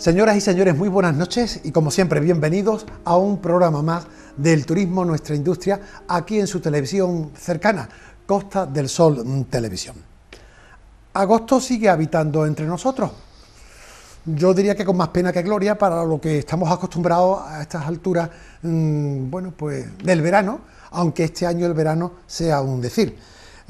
Señoras y señores, muy buenas noches y como siempre bienvenidos a un programa más del turismo, nuestra industria, aquí en su televisión cercana, Costa del Sol Televisión. Agosto sigue habitando entre nosotros. Yo diría que con más pena que gloria para lo que estamos acostumbrados a estas alturas, mm, bueno, pues del verano, aunque este año el verano sea un decir.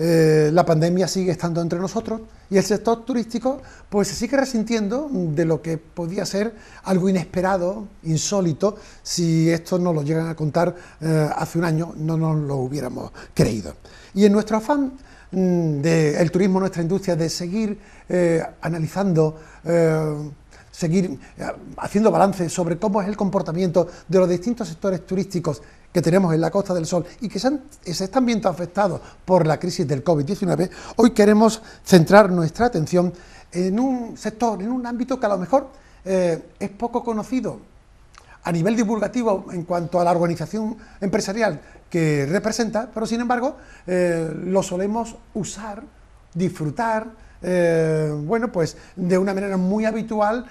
Eh, la pandemia sigue estando entre nosotros y el sector turístico pues se sigue resintiendo de lo que podía ser algo inesperado, insólito, si esto nos lo llegan a contar eh, hace un año no nos lo hubiéramos creído. Y en nuestro afán mm, de del turismo, nuestra industria, de seguir eh, analizando seguir haciendo balance sobre cómo es el comportamiento de los distintos sectores turísticos que tenemos en la Costa del Sol y que se, están viendo afectados por la crisis del COVID-19, hoy queremos centrar nuestra atención en un sector, en un ámbito que a lo mejor eh, es poco conocido a nivel divulgativo en cuanto a la organización empresarial que representa, pero sin embargo eh, lo solemos usar, disfrutar, eh, bueno, pues de una manera muy habitual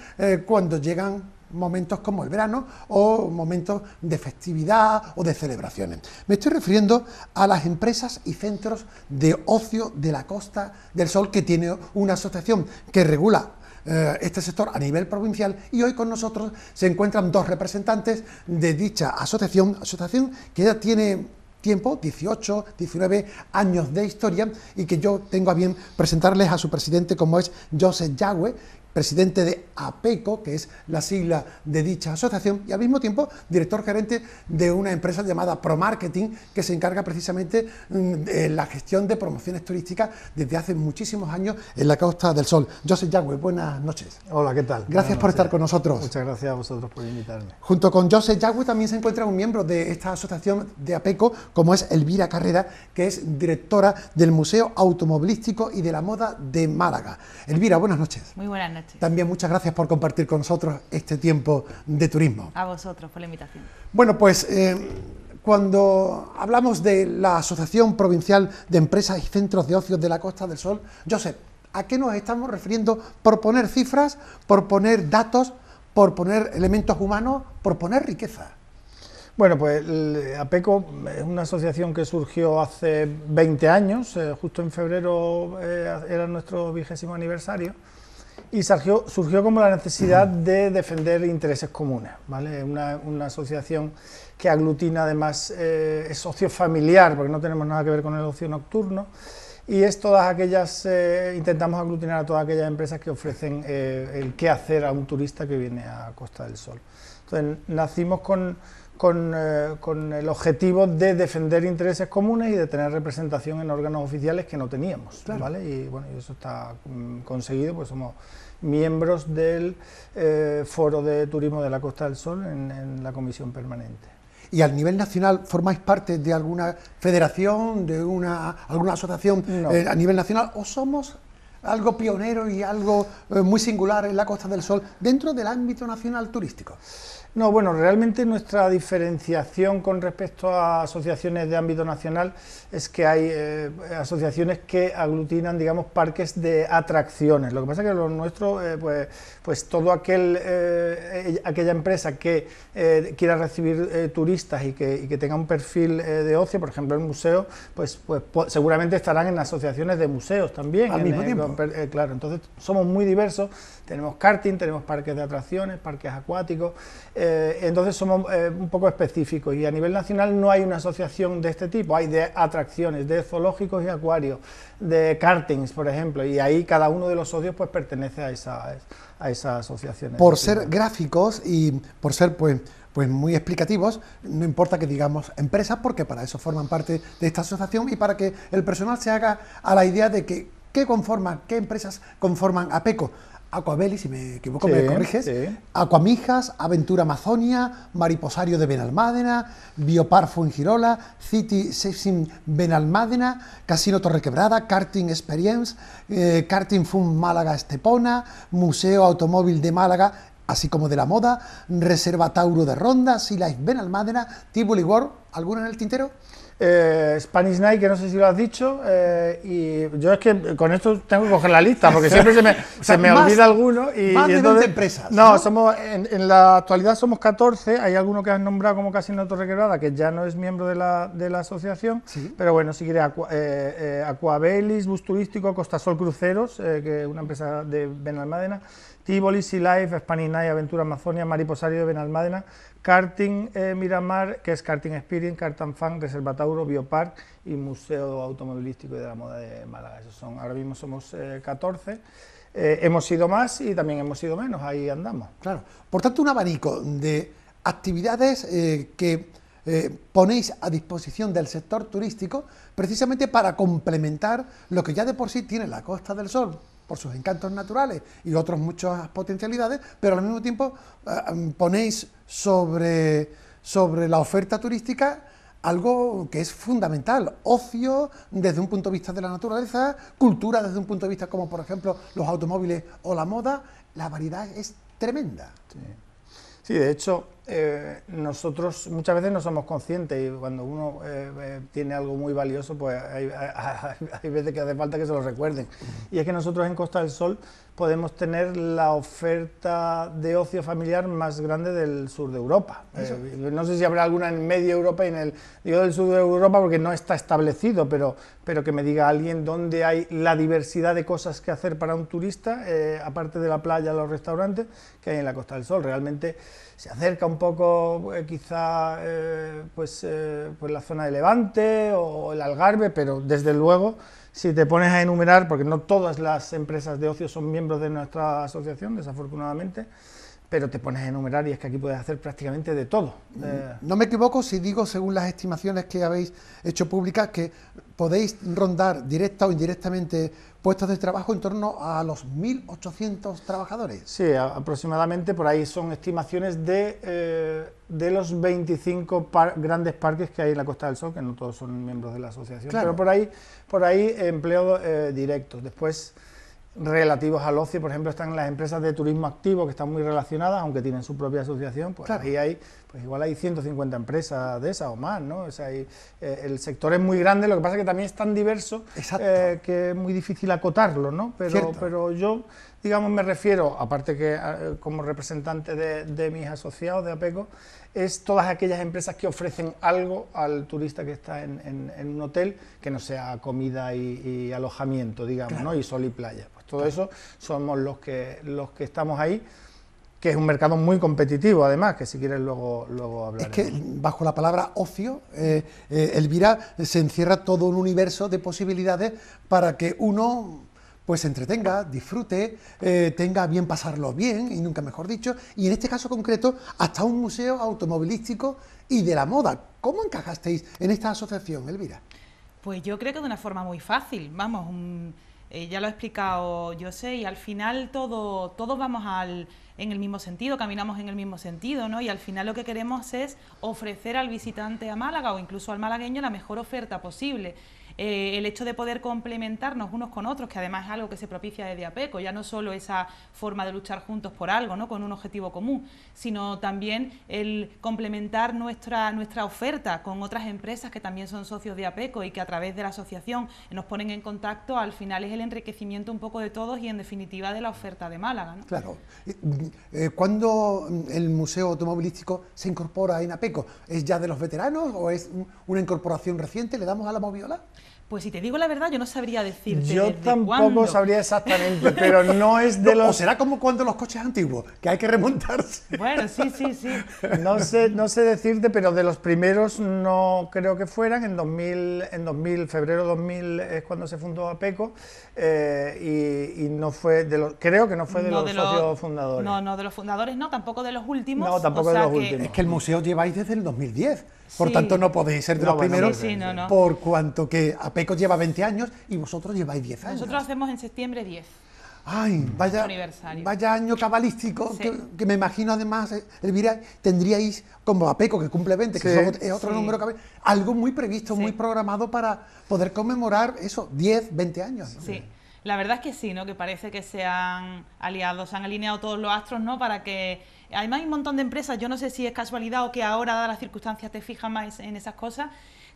cuando llegan momentos como el verano o momentos de festividad o de celebraciones. Me estoy refiriendo a las empresas y centros de ocio de la Costa del Sol que tiene una asociación que regula eh, este sector a nivel provincial y hoy con nosotros se encuentran dos representantes de dicha asociación, asociación que ya tiene tiempo, 18, 19 años de historia, y que yo tengo a bien presentarles a su presidente, como es Joseph Yagüe, presidente de APECO, que es la sigla de dicha asociación, y al mismo tiempo director gerente de una empresa llamada ProMarketing, que se encarga precisamente mm, de la gestión de promociones turísticas desde hace muchísimos años en la Costa del Sol. José Yagüe, buenas noches. Hola, ¿qué tal? Gracias por estar con nosotros. Muchas gracias a vosotros por invitarme. Junto con José Yagüe también se encuentra un miembro de esta asociación de APECO, como es Elvira Carrera, que es directora del Museo Automovilístico y de la Moda de Málaga. Elvira, buenas noches. Muy buenas noches. También muchas gracias por compartir con nosotros este tiempo de turismo. A vosotros por la invitación. Bueno, pues eh, cuando hablamos de la Asociación Provincial de Empresas y Centros de Ocios de la Costa del Sol, Josep, ¿a qué nos estamos refiriendo por poner cifras, por poner datos, por poner elementos humanos, por poner riqueza? Bueno, pues APECO es una asociación que surgió hace 20 años, eh, justo en febrero eh, era nuestro vigésimo aniversario, y surgió, como la necesidad de defender intereses comunes, ¿vale? Una, asociación que aglutina además, eh, es socio familiar, porque no tenemos nada que ver con el ocio nocturno, y es todas aquellas, eh, intentamos aglutinar a todas aquellas empresas que ofrecen eh, el qué hacer a un turista que viene a Costa del Sol. Entonces nacimos con, con, eh, con, el objetivo de defender intereses comunes y de tener representación en órganos oficiales que no teníamos. ¿vale? Y bueno, eso está mm, conseguido, pues somos miembros del eh, Foro de Turismo de la Costa del Sol en, la Comisión Permanente y al nivel nacional formáis parte de alguna federación, de una, alguna asociación eh, a nivel nacional o somos algo pionero y algo muy singular en la Costa del Sol dentro del ámbito nacional turístico? No, bueno, realmente nuestra diferenciación con respecto a asociaciones de ámbito nacional es que hay eh, asociaciones que aglutinan, digamos, parques de atracciones. Lo que pasa es que lo nuestro, eh, pues, pues todo aquel, eh, aquella empresa que quiera recibir turistas y que, que, tenga un perfil de ocio, por ejemplo, el museo, pues, pues, pues seguramente estarán en asociaciones de museos también. Al mismo tiempo. claro, entonces somos muy diversos tenemos karting, tenemos parques de atracciones, parques acuáticos, eh, entonces somos eh, un poco específicos y a nivel nacional no hay una asociación de este tipo, hay de atracciones, de zoológicos y acuarios, de kartings, por ejemplo, y ahí cada uno de los socios pues pertenece a esa, a esa asociación. Por ser gráficos y por ser pues pues muy explicativos, no importa que digamos empresas, porque para eso forman parte de esta asociación y para que el personal se haga a la idea de que qué conforman, qué empresas conforman APECO. Aquabelli, si me equivoco, me corriges. Aquamijas, Aventura Amazonia, Mariposario de Benalmádena, en Girola, City Sexin Benalmádena, Casino Torrequebrada, Karting Experience, eh, Karting Fun Málaga Estepona, Museo Automóvil de Málaga, así como de la moda, Reserva Tauro de Ronda, Sea Life Benalmádena, Tivoli World, ¿alguna en el tintero? eh, Spanish Night, que no sé si lo has dicho, eh, y yo es que con esto tengo que coger la lista, porque siempre se me, se me olvida alguno. Y, más de empresas. No, somos, en, la actualidad somos 14, hay alguno que has nombrado como casi Casino Torrequebrada, que ya no es miembro de la, de la asociación, pero bueno, si quiere eh, eh, Aquabelis, Bus Turístico, Costa Sol Cruceros, que es una empresa de Benalmádena, Tivoli, Sea Life, Spanish Night, Aventura Amazonia, Mariposario de Benalmádena, Karting eh, Miramar, que es Karting Experience, Kartan Fan, Tauro, Biopark y Museo Automovilístico y de la Moda de Málaga. Esos son, ahora mismo somos 14. Eh, eh, hemos sido más y también hemos sido menos, ahí andamos. Claro, por tanto un abanico de actividades que ponéis a disposición del sector turístico precisamente para complementar lo que ya de por sí tiene la Costa del Sol por sus encantos naturales y otras muchas potencialidades, pero al mismo tiempo eh, em, ponéis sobre, sobre la oferta turística algo que es fundamental, ocio desde un punto de vista de la naturaleza, cultura desde un punto de vista como por ejemplo los automóviles o la moda, la variedad es tremenda. Sí, sí de hecho, eh, nosotros muchas veces no somos conscientes y cuando uno eh, eh, tiene algo muy valioso, pues hay, veces que hace falta que se lo recuerden. Y es que nosotros en Costa del Sol podemos tener la oferta de ocio familiar más grande del sur de Europa. no sé si habrá alguna en medio Europa y en el digo del sur de Europa porque no está establecido, pero, pero que me diga alguien dónde hay la diversidad de cosas que hacer para un turista, aparte de la playa, los restaurantes, que hay en la Costa del Sol. Realmente se acerca un poco eh, quizá eh, pues, eh, pues, la zona de Levante o el Algarve, pero desde luego si te pones a enumerar, porque no todas las empresas de ocio son miembros de nuestra asociación, desafortunadamente, pero te pones a enumerar y es que aquí puedes hacer prácticamente de todo. Mm, no me equivoco si digo, según las estimaciones que habéis hecho públicas, que podéis rondar directa o indirectamente puestos de trabajo en torno a los 1.800 trabajadores. Sí, aproximadamente por ahí son estimaciones de, eh, de los 25 grandes parques que hay en la Costa del Sol, que no todos son miembros de la asociación, claro. pero por ahí, por ahí empleo eh, directo. Después relativos al ocio, por ejemplo, están las empresas de turismo activo que están muy relacionadas, aunque tienen su propia asociación, pues ahí hay, pues igual hay 150 empresas de esas o más, ¿no? O sea, eh, el sector es muy grande, lo que pasa es que también es tan diverso eh, que es muy difícil acotarlo, ¿no? Pero, pero yo, digamos, me refiero, aparte que ah, eh, como representante de, mis asociados de APECO, es todas aquellas empresas que ofrecen algo al turista que está en, en, un hotel que no sea comida y, alojamiento, digamos, ¿no? Y sol y playa. Pues todo eso somos los que, los que estamos ahí que es un mercado muy competitivo, además, que si quieres luego, luego Es que bajo la palabra ocio, eh, eh, Elvira, eh, se encierra todo un universo de posibilidades para que uno pues se entretenga, disfrute, tenga bien pasarlo bien, y nunca mejor dicho, y en este caso concreto, hasta un museo automovilístico y de la moda. ¿Cómo encajasteis en esta asociación, Elvira? Pues yo creo que de una forma muy fácil, vamos, un eh, ya lo ha explicado yo sé... y al final todo, todos vamos al, en el mismo sentido, caminamos en el mismo sentido, ¿no? Y al final lo que queremos es ofrecer al visitante a Málaga o incluso al malagueño la mejor oferta posible. Eh, el hecho de poder complementarnos unos con otros, que además es algo que se propicia desde APECO, ya no solo esa forma de luchar juntos por algo, ¿no? con un objetivo común, sino también el complementar nuestra, nuestra oferta con otras empresas que también son socios de APECO y que a través de la asociación nos ponen en contacto, al final es el enriquecimiento un poco de todos y en definitiva de la oferta de Málaga. Claro. Eh, eh, ¿Cuándo mm, el Museo Automovilístico se incorpora en APECO? ¿Es ya de los veteranos o es una incorporación reciente? ¿Le damos a la moviola? Pues si te digo la verdad, yo no sabría decirte. Yo tampoco sabría exactamente, pero no es de los. O será como cuando los coches antiguos, que hay que remontarse. Bueno, sí, sí, sí. No sé, no sé decirte, pero de los primeros no creo que fueran. En 2000, en 2000 febrero 2000 es cuando se fundó APECO eh, y, no fue de los. Creo que no fue de, los, socios fundadores. No, no, de los fundadores no, tampoco de los últimos. No, tampoco de los últimos. Es que el museo lleváis desde el 2010, por tanto no podéis ser de los primeros, por cuanto que Pecos lleva 20 años y vosotros lleváis 10 años. Nosotros hacemos en septiembre 10. Ay, vaya, vaya año cabalístico, que, me imagino además, eh, Elvira, tendríais como a Peco, que cumple 20, que es otro número cabalístico. algo muy previsto, muy programado para poder conmemorar eso, 10, 20 años. Sí, la verdad es que sí, ¿no? Que parece que se han aliado, se han alineado todos los astros, ¿no? Para que... Además hay un montón de empresas, yo no sé si es casualidad o que ahora, dadas las circunstancias, te fijas más en esas cosas,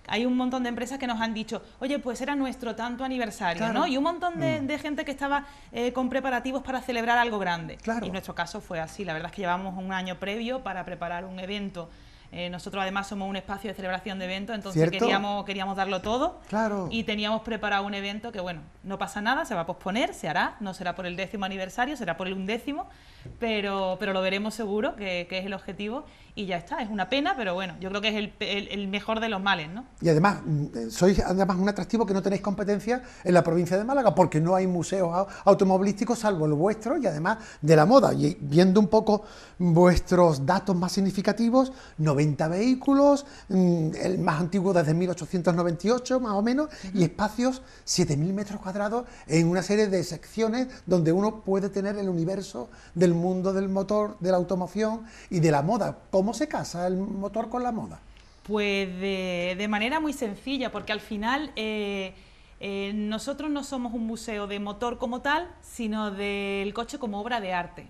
hay un montón de empresas que nos han dicho, oye, pues era nuestro tanto aniversario, ¿no? Y un montón de, mm. gente que estaba eh, con preparativos para celebrar algo grande. Claro. Y en nuestro caso fue así. La verdad es que llevamos un año previo para preparar un evento. Eh, nosotros además somos un espacio de celebración de eventos, entonces queríamos, queríamos darlo todo. Claro. Y teníamos preparado un evento que, bueno, no pasa nada, se va a posponer, se hará, no será por el décimo aniversario, será por el undécimo, pero, pero lo veremos seguro, que, que es el objetivo y ya está. Es una pena, pero bueno, yo creo que es el, mejor de los males, ¿no? Y además, mm, eh, sois además un atractivo que no tenéis competencia en la provincia de Málaga, porque no hay museos automovilísticos salvo el vuestro y además de la moda. Y viendo un poco vuestros datos más significativos, 90 vehículos, mm, el más antiguo desde 1898 más o menos, y espacios 7.000 metros cuadrados en una serie de secciones donde uno puede tener el universo del mundo del motor, de la automoción y de la moda ¿Cómo se casa el motor con la moda? Pues de, manera muy sencilla, porque al final eh, eh, nosotros no somos un museo de motor como tal, sino del coche como obra de arte.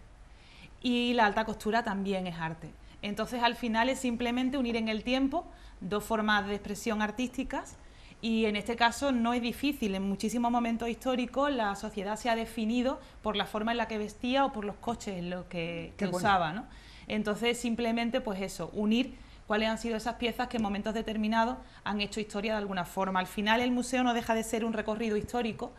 Y la alta costura también es arte. Entonces al final es simplemente unir en el tiempo dos formas de expresión artísticas y en este caso no es difícil. En muchísimos momentos históricos la sociedad se ha definido por la forma en la que vestía o por los coches en los que, usaba. ¿no? Entonces, simplemente, pues eso, unir cuáles han sido esas piezas que en momentos determinados han hecho historia de alguna forma. Al final el museo no deja de ser un recorrido histórico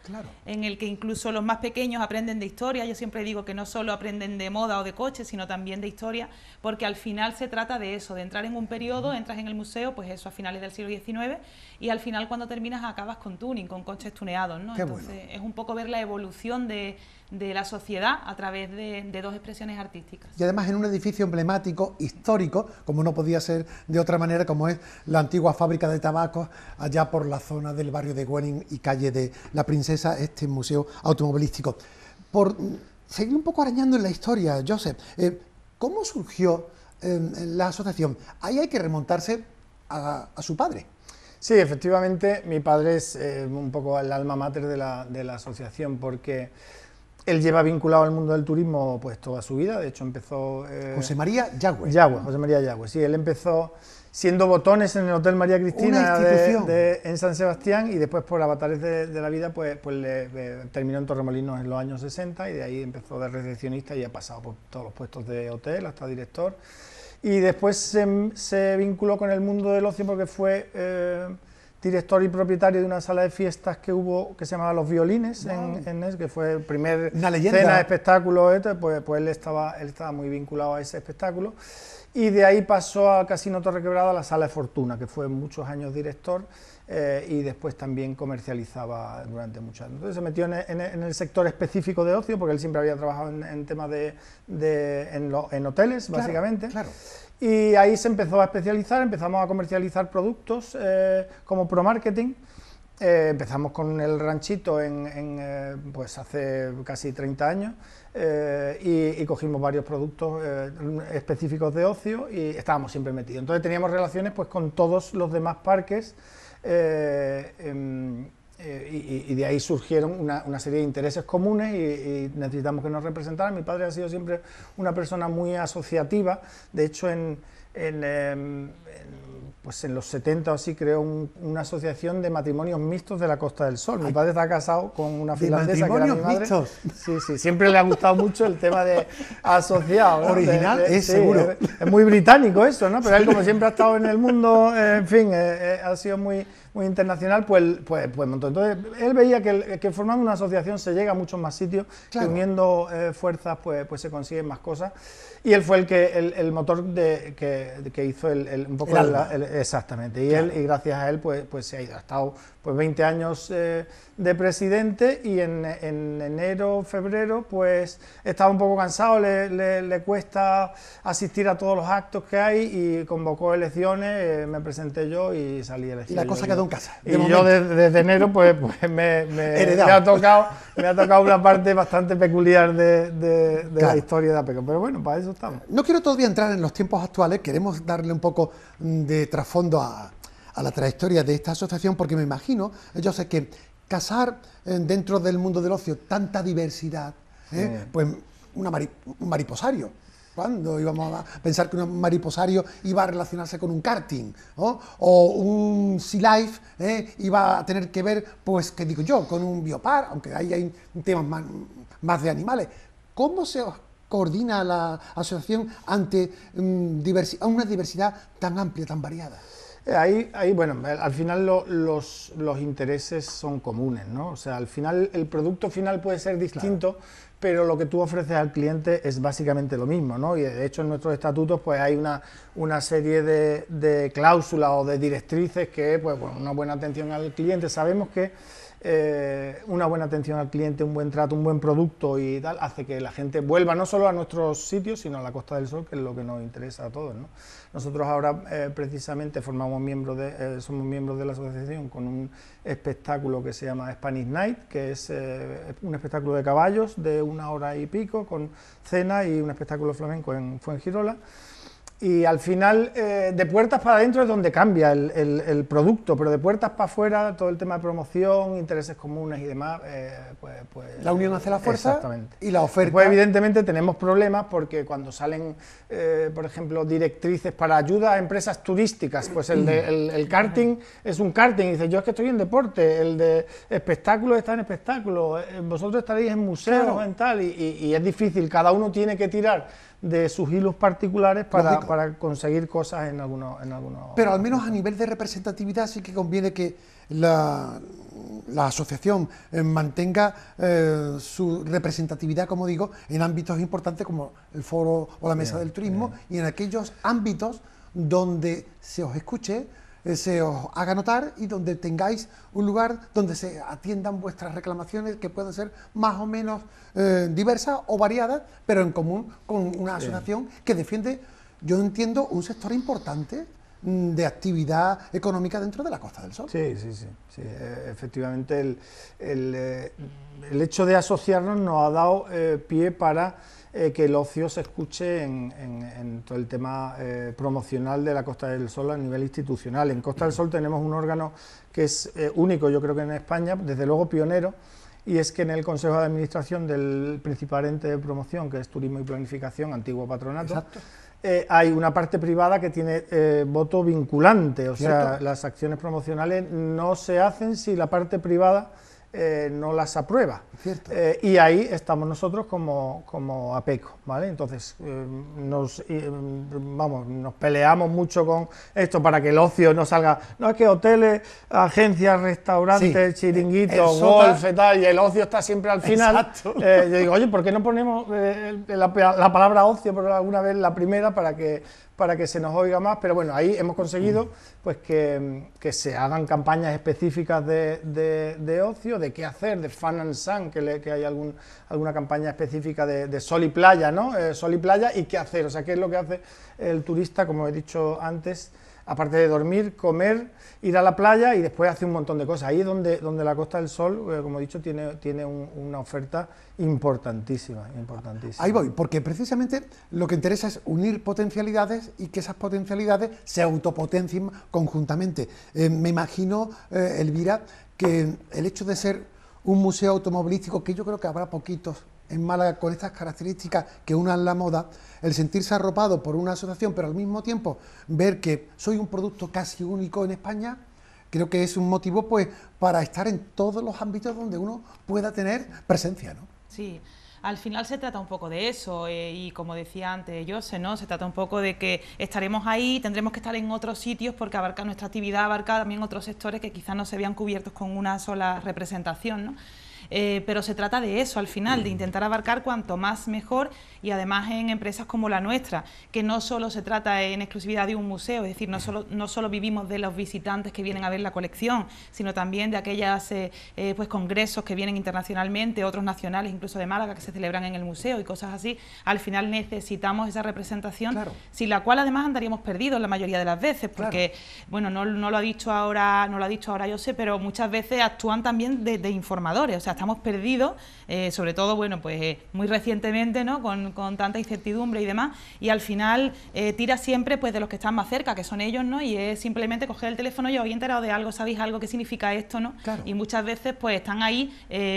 en el que incluso los más pequeños aprenden de historia. Yo siempre digo que no solo aprenden de moda o de coche, sino también de historia, porque al final se trata de eso, de entrar en un periodo, entras en el museo, pues eso a finales del siglo XIX y al final cuando terminas acabas con tuning, con coches tuneados. ¿no? Entonces es un poco ver la evolución de de la sociedad a través de, dos expresiones artísticas. Y además en un edificio emblemático, histórico, como no podía ser de otra manera, como es la antigua fábrica de tabacos, allá por la zona del barrio de Güening y calle de la Princesa, este museo automovilístico. Por seguir un poco arañando en la historia, Joseph, eh, ¿cómo surgió em, la asociación? Ahí hay que remontarse a, su padre. Sí, efectivamente, mi padre es eh, un poco el alma mater de la, de la asociación porque él lleva vinculado al mundo del turismo pues toda su vida, de hecho empezó... Eh, José María Yagüe. Yagüe, José María Yagüe, sí, él empezó siendo botones en el Hotel María Cristina en San Sebastián y después por avatares de, la vida pues, pues terminó en Torremolinos en los años 60 y de ahí empezó de recepcionista y ha pasado por todos los puestos de hotel hasta director. Y después se, vinculó con el mundo del ocio porque fue... Eh, director y propietario de una sala de fiestas que hubo que se llamaba Los Violines en, que fue el primer de espectáculo, este, pues, pues, él, estaba, él estaba muy vinculado a ese espectáculo. Y de ahí pasó a Casino Torre Quebrada la Sala de Fortuna, que fue muchos años director eh, y después también comercializaba durante muchos años. Entonces se metió en, el sector específico de ocio, porque él siempre había trabajado en, temas de, en, hoteles, básicamente. claro. Y ahí se empezó a especializar, empezamos a comercializar productos eh, como Pro Marketing. Eh, empezamos con el ranchito en, eh, pues hace casi 30 años y, cogimos varios productos específicos de ocio y estábamos siempre metidos. Entonces teníamos relaciones pues, con todos los demás parques. Eh, y, de ahí surgieron una, serie de intereses comunes y, necesitamos que nos representaran. Mi padre ha sido siempre una persona muy asociativa, de hecho en, en, em, pues en los 70 o así creó una asociación de matrimonios mixtos de la Costa del Sol. Mi padre está casado con una finlandesa que era mi madre. Mixtos. Sí, sí, siempre le ha gustado mucho el tema de asociado. Original, es seguro. Es, muy británico eso, ¿no? Pero él como siempre ha estado en el mundo, en fin, eh, eh, ha sido muy ...muy internacional, pues, pues, pues Entonces, él veía que, que, formando una asociación se llega a muchos más sitios, uniendo eh, fuerzas pues, pues se consiguen más cosas. Y él fue el que el, motor de, que, que hizo el, un poco exactamente. Y él y gracias a él pues, pues se ha ido. Ha estado pues 20 años eh, de presidente y en, en, enero, febrero pues estaba un poco cansado, le, le, cuesta asistir a todos los actos que hay y convocó elecciones, eh, me presenté yo y salí elegido. Y la cosa en casa. y yo desde, enero, pues, pues me, ha tocado, me ha tocado una parte bastante peculiar de, la historia de APECO. Pero bueno, para eso estamos. No quiero todavía entrar en los tiempos actuales, queremos darle un poco mm, de trasfondo a, la trayectoria de esta asociación, porque me imagino, yo sé que casar eh, dentro del mundo del ocio tanta diversidad, ¿eh? pues un mariposario. ¿Cuándo íbamos a pensar que un mariposario iba a relacionarse con un karting? O un Sea Life ¿eh? iba a tener que ver, pues, ¿qué digo yo? Con un biopar, aunque ahí hay temas más, de animales. ¿Cómo se coordina la asociación ante mm, una diversidad tan amplia, tan variada? Eh, ahí, bueno, eh, al final los, intereses son comunes, ¿no? O sea, al final el producto final puede ser distinto, pero lo que tú ofreces al cliente es básicamente lo mismo, ¿no? Y de hecho en nuestros estatutos pues hay una, una serie de, cláusulas o de directrices que, pues, una buena atención al cliente. Sabemos que eh, una buena atención al cliente, un buen trato, un buen producto y tal, hace que la gente vuelva no solo a nuestros sitios, sino a la Costa del Sol, que es lo que nos interesa a todos. Nosotros ahora eh, precisamente formamos miembros de, eh, somos miembros de la asociación con un espectáculo que se llama Spanish Night, que es un espectáculo de caballos de una hora y pico, con cena y un espectáculo flamenco en Fuengirola y al final eh, de puertas para adentro es donde cambia el, producto, pero de puertas para afuera todo el tema de promoción, intereses comunes y demás, eh, pues, pues, La unión hace la fuerza y la oferta. Pues evidentemente tenemos problemas porque cuando salen, eh, por ejemplo, directrices para ayuda a empresas turísticas, pues el, el, karting es un karting, dice yo es que estoy en deporte, el de espectáculo está en espectáculo, vosotros estaréis en museos, claro. tal, y es difícil, cada uno tiene que tirar de sus hilos particulares para, conseguir cosas en algunos... En algunos Pero al menos a nivel de representatividad sí que conviene que la, la asociación eh, mantenga eh, su representatividad, como digo, en ámbitos importantes como el foro o la mesa del turismo y en aquellos ámbitos donde se os escuche, se os haga notar y donde tengáis un lugar donde se atiendan vuestras reclamaciones que pueden ser más o menos eh, diversas o variadas, pero en común con una asociación que defiende, yo entiendo, un sector importante mm, de actividad económica dentro de la Costa del Sol. Sí, sí, sí. E, efectivamente, eh, el, hecho de asociarnos nos ha dado eh, pie para eh, que el ocio se escuche en, todo el tema eh, promocional de la Costa del Sol a nivel institucional. En Costa del Sol tenemos un órgano que es eh, único, yo creo que en España, desde luego pionero, y es que en el Consejo de Administración del principal ente de promoción, que es Turismo y Planificación, antiguo patronato, hay una parte privada que tiene voto vinculante, o sea, las acciones promocionales no se hacen si la parte privada eh, no las aprueba. Eh, y ahí estamos nosotros como, como APECO, ¿vale? Entonces, eh, nos, mm, vamos, nos peleamos mucho con esto para que el ocio no salga. No es que hoteles, agencias, restaurantes, chiringuitos, golf y tal, y el ocio está siempre al final. yo digo, oye, ¿por qué no ponemos la, palabra ocio por alguna vez la primera para que para que se nos oiga más, pero bueno, ahí hemos conseguido mm. pues que, se hagan campañas específicas de, de, de ocio, de qué hacer, de Fan and Sun, que, hay algún, alguna campaña específica de, sol y playa, ¿no? Eh, sol y playa y qué hacer, o sea, qué es lo que hace el turista, como he dicho antes, aparte de dormir, comer, ir a la playa y después hace un montón de cosas. Ahí es donde, donde la Costa del Sol, eh, como he dicho, tiene, tiene una oferta importantísima, importantísima. Ahí voy, porque precisamente lo que interesa es unir potencialidades y que esas potencialidades se autopotencien conjuntamente. Eh, me imagino, eh, Elvira, que el hecho de ser un museo automovilístico, que yo creo que habrá poquitos en Málaga con estas características que unan la moda, el sentirse arropado por una asociación, pero al mismo tiempo ver que soy un producto casi único en España, creo que es un motivo pues para estar en todos los ámbitos donde uno pueda tener presencia, ¿no? Sí. Al final se trata un poco de eso eh, y como decía antes José, ¿no? se trata un poco de que estaremos ahí, tendremos que estar en otros sitios porque abarca nuestra actividad, abarca también otros sectores que quizás no se vean cubiertos con una sola representación. ¿no? Eh, pero se trata de eso al final, de mm. intentar abarcar cuanto más mejor y además en empresas como la nuestra, que no solo se trata en exclusividad de un museo, es decir, no mm. solo, no solo vivimos de los visitantes que vienen a ver la colección, sino también de aquellas eh, eh, pues congresos que vienen internacionalmente, otros nacionales, incluso de Málaga, que se celebran en el museo y cosas así. Al final necesitamos esa representación, sin la cual además andaríamos perdidos la mayoría de las veces, porque bueno, no, lo ha dicho ahora, no lo ha dicho ahora yo sé, pero muchas veces actúan también de, de informadores, o sea, estamos perdidos, eh, sobre todo, bueno, pues eh, muy recientemente, ¿no? Con, tanta incertidumbre y demás, y al final eh, tira siempre pues de los que están más cerca, que son ellos, ¿no? Y es simplemente coger el teléfono y os habéis enterado de algo, ¿sabéis algo que significa esto, ¿no? Y muchas veces pues están ahí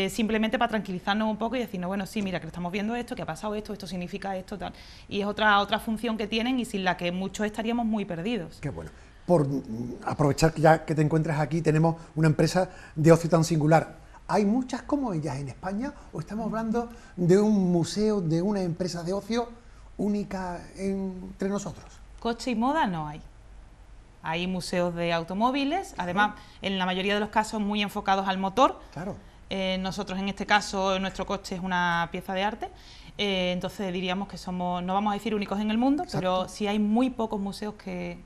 simplemente para tranquilizarnos un poco y decirnos, bueno, sí, mira, que estamos viendo esto, que ha pasado esto, esto significa esto, tal. Y es otra, otra función que tienen y sin la que muchos estaríamos muy perdidos. Qué bueno por mm, aprovechar que ya que te encuentras aquí, tenemos una empresa de ocio tan singular ¿Hay muchas como ellas en España o estamos hablando de un museo, de una empresa de ocio única entre nosotros? Coche y moda no hay. Hay museos de automóviles, además en la mayoría de los casos muy enfocados al motor. Claro. Eh, nosotros en este caso nuestro coche es una pieza de arte, eh, entonces diríamos que somos, no vamos a decir únicos en el mundo, pero sí hay muy pocos museos que,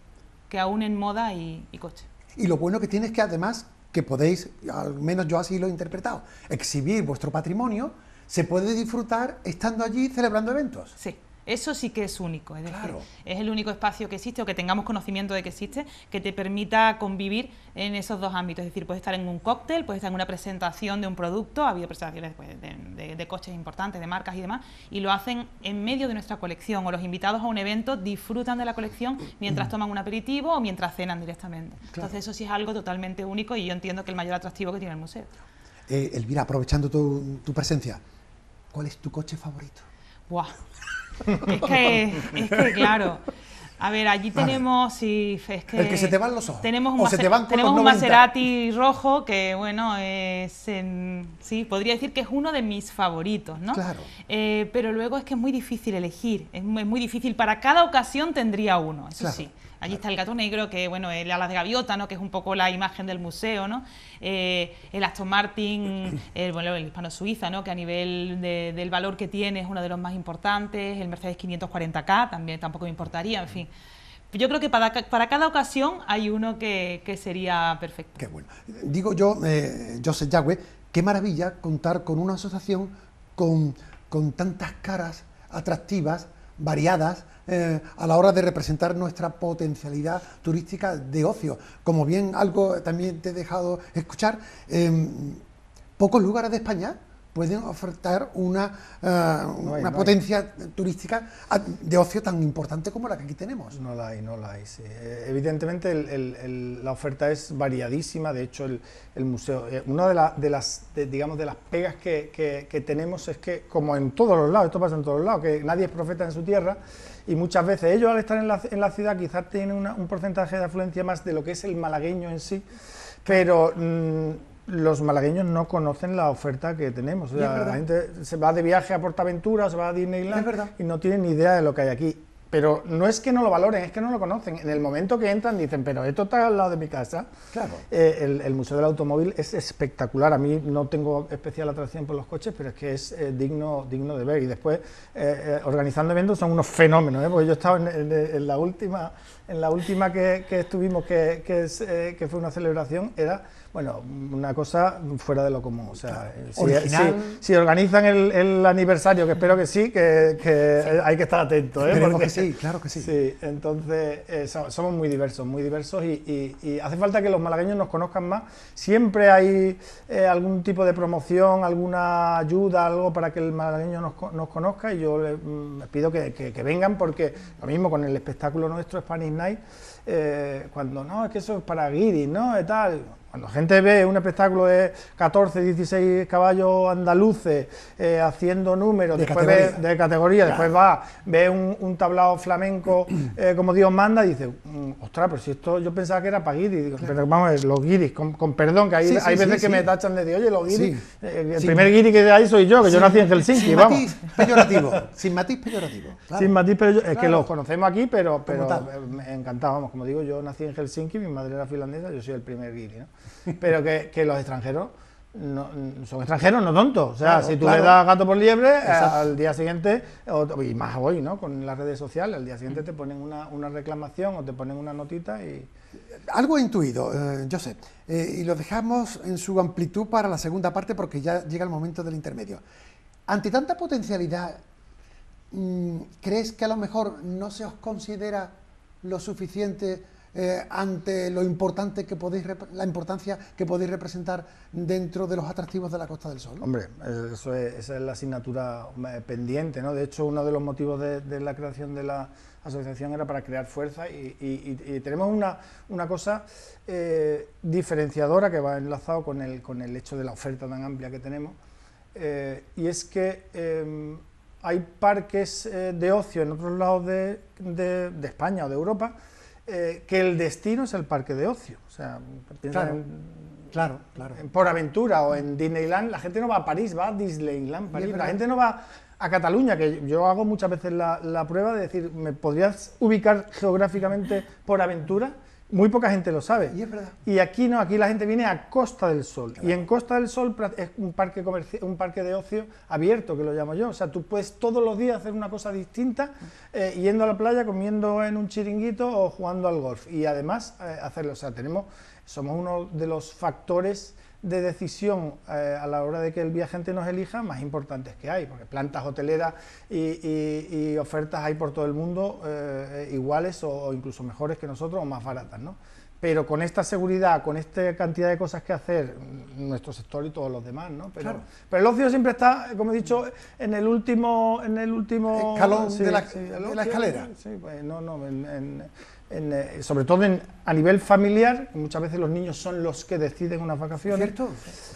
que aúnen moda y, y coche. Y lo bueno que tiene es que además que podéis, al menos yo así lo he interpretado, exhibir vuestro patrimonio, se puede disfrutar estando allí celebrando eventos. Sí. Eso sí que es único, es decir, es el único espacio que existe o que tengamos conocimiento de que existe que te permita convivir en esos dos ámbitos. Es decir, puedes estar en un cóctel, puedes estar en una presentación de un producto, ha habido presentaciones pues, de, coches importantes, de marcas y demás, y lo hacen en medio de nuestra colección o los invitados a un evento disfrutan de la colección mientras mm. toman un aperitivo o mientras cenan directamente. Entonces eso sí es algo totalmente único y yo entiendo que el mayor atractivo que tiene el museo. Eh, Elvira, aprovechando tu, tu presencia, ¿cuál es tu coche favorito? Buah. Es que, es que claro. A ver, allí tenemos, si que, el que se te van los ojos. Tenemos un, tenemos un Maserati rojo que, bueno, es sí, podría decir que es uno de mis favoritos, ¿no? Claro. Eh, pero luego es que es muy difícil elegir, es muy, difícil. Para cada ocasión tendría uno, eso sí. Allí está el gato negro, que bueno, el alas de gaviota, ¿no? Que es un poco la imagen del museo, ¿no? Eh, el Aston Martin, el, bueno, el hispano-suiza, ¿no? Que a nivel del valor que tiene es uno de los más importantes. El Mercedes 540K también tampoco me importaría, en fin. Yo creo que para, cada ocasión hay uno que, sería perfecto. Qué bueno. Digo yo, eh, Joseph qué maravilla contar con una asociación con, con tantas caras atractivas, variadas eh, a la hora de representar nuestra potencialidad turística de ocio. Como bien algo también te he dejado escuchar, em, pocos lugares de España pueden ofertar una, eh, una potencia turística de ocio tan importante como la que aquí tenemos. No la hay, no la hay, eh, Evidentemente la oferta es variadísima, de hecho el, museo, eh, una de, las, digamos, de las pegas que, tenemos es que, como en todos los lados, esto pasa en todos los lados, que nadie es profeta en su tierra, y muchas veces ellos al estar en la, ciudad quizás tienen un porcentaje de afluencia más de lo que es el malagueño en sí, pero... Mm, los malagueños no conocen la oferta que tenemos. la gente se va de viaje a Portaventura, se va a Disneyland y no tienen ni idea de lo que hay aquí. Pero no es que no lo valoren, es que no lo conocen. En el momento que entran dicen, pero esto está al lado de mi casa. Claro. Eh, el, Museo del Automóvil es espectacular. A mí no tengo especial atracción por los coches, pero es que es eh, digno, digno de ver. Y después, eh, organizando eventos son unos fenómenos. Porque yo he en la última en la última que, estuvimos, eh, que, fue una celebración, era, bueno, una cosa fuera de lo común. O sea, eh, si, organizan el, aniversario, que espero que sí, que, hay que estar atento, ¿eh? sí, claro que sí. entonces eh, somos muy diversos, muy diversos y, hace falta que los malagueños nos conozcan más. Siempre hay algún tipo de promoción, alguna ayuda, algo para que el malagueño nos, conozca y yo les, mm, pido que, vengan porque lo mismo con el espectáculo nuestro, Spanish eh, cuando no, es que eso es para guiris, ¿no? Y tal. Cuando la gente ve un espectáculo de 14, 16 caballos andaluces eh, haciendo números, de después categoría, de categoría después va, ve un, tablado flamenco eh, como Dios manda y dice, mm, ostras, pero pues si esto yo pensaba que era para guiris. Pero vamos, los guiris, con, perdón, que hay, veces que me tachan de, oye, los guiris, eh, el primer guiri que hay soy yo, que yo nací en Helsinki, sin vamos. Matiz peyorativo, sin matiz peyorativo. Sin matiz peyorativo, es que los conocemos aquí, pero, pero encantado, vamos, como digo, yo nací en Helsinki, mi madre era finlandesa, yo soy el primer guiri, ¿no? pero que, los extranjeros son extranjeros, no tontos. O sea, si tú le das gato por liebre, al día siguiente, y más hoy, ¿no? Con las redes sociales, al día siguiente te ponen una, reclamación o te ponen una notita y... Algo intuido, eh, yo sé, eh, y lo dejamos en su amplitud para la segunda parte porque ya llega el momento del intermedio. Ante tanta potencialidad, mm, ¿crees que a lo mejor no se os considera lo suficiente eh, ante lo importante que podéis la importancia que podéis representar dentro de los atractivos de la Costa del Sol. Hombre, esa es la asignatura eh, pendiente, ¿no? De hecho, uno de los motivos de, la creación de la asociación era para crear fuerza y, tenemos una, una cosa eh, diferenciadora que va enlazado con el, con el hecho de la oferta tan amplia que tenemos y es que hay parques de ocio en otros lados de España o de Europa eh, que el destino es el parque de ocio. O sea, claro, claro, Por Aventura o en Disneyland, la gente no va a París, va a Disneyland, La gente no va a Cataluña, que yo hago muchas veces la prueba de decir, ¿me podrías ubicar geográficamente por aventura? Muy poca gente lo sabe. Y es verdad. Y aquí no, aquí la gente viene a Costa del Sol. Y en Costa del Sol es un parque, un parque de ocio abierto, que lo llamo yo. O sea, tú puedes todos los días hacer una cosa distinta, eh, yendo a la playa, comiendo en un chiringuito o jugando al golf. Y además eh, hacerlo. O sea, tenemos, somos uno de los factores de decisión eh, a la hora de que el viajante nos elija más importantes que hay, porque plantas hoteleras y, ofertas hay por todo el mundo eh, iguales o, incluso mejores que nosotros o más baratas, ¿no? Pero con esta seguridad, con esta cantidad de cosas que hacer, nuestro sector y todos los demás, ¿no? Pero, pero el ocio siempre está, como he dicho, en el último... En el último Escalón de, la, escalera. Sí, pues, no, no, en eh, sobre todo a nivel familiar, muchas veces los niños son los que deciden unas vacaciones, ¿Cierto?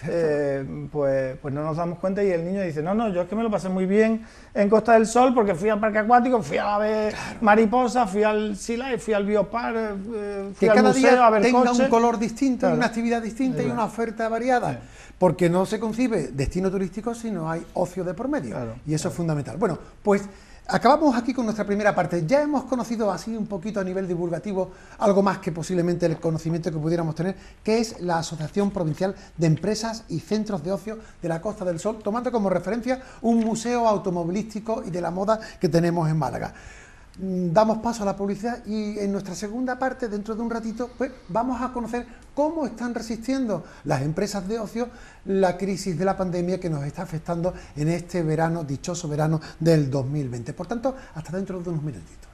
Eh, pues, pues no nos damos cuenta y el niño dice, no, no, yo es que me lo pasé muy bien en Costa del Sol porque fui al parque acuático, fui a ver mariposa, fui al Sila fui al Biopar, eh, fui que cada día a tenga un color distinto, una actividad distinta y una oferta variada, porque no se concibe destino turístico si no hay ocio de por medio y eso es fundamental. Bueno, pues... Acabamos aquí con nuestra primera parte. Ya hemos conocido así un poquito a nivel divulgativo algo más que posiblemente el conocimiento que pudiéramos tener, que es la Asociación Provincial de Empresas y Centros de Ocio de la Costa del Sol, tomando como referencia un museo automovilístico y de la moda que tenemos en Málaga. Mm, damos paso a la publicidad y en nuestra segunda parte, dentro de un ratito, pues vamos a conocer ¿Cómo están resistiendo las empresas de ocio la crisis de la pandemia que nos está afectando en este verano, dichoso verano del 2020? Por tanto, hasta dentro de unos minutitos.